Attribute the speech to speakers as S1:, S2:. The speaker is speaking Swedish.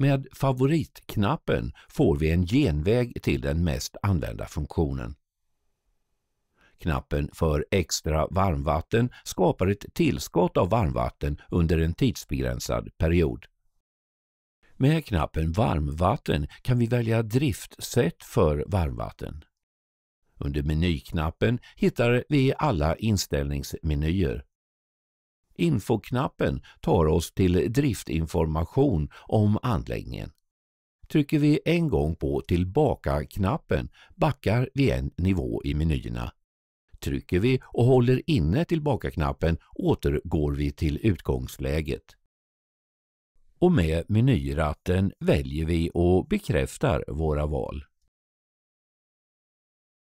S1: Med favoritknappen får vi en genväg till den mest använda funktionen. Knappen för extra varmvatten skapar ett tillskott av varmvatten under en tidsbegränsad period. Med knappen Varmvatten kan vi välja driftsätt för varmvatten. Under menyknappen hittar vi alla inställningsmenyer. Infoknappen tar oss till driftinformation om anläggningen. Trycker vi en gång på tillbaka-knappen backar vi en nivå i menyerna. Trycker vi och håller inne tillbaka-knappen återgår vi till utgångsläget. Och med menyratten väljer vi och bekräftar våra val.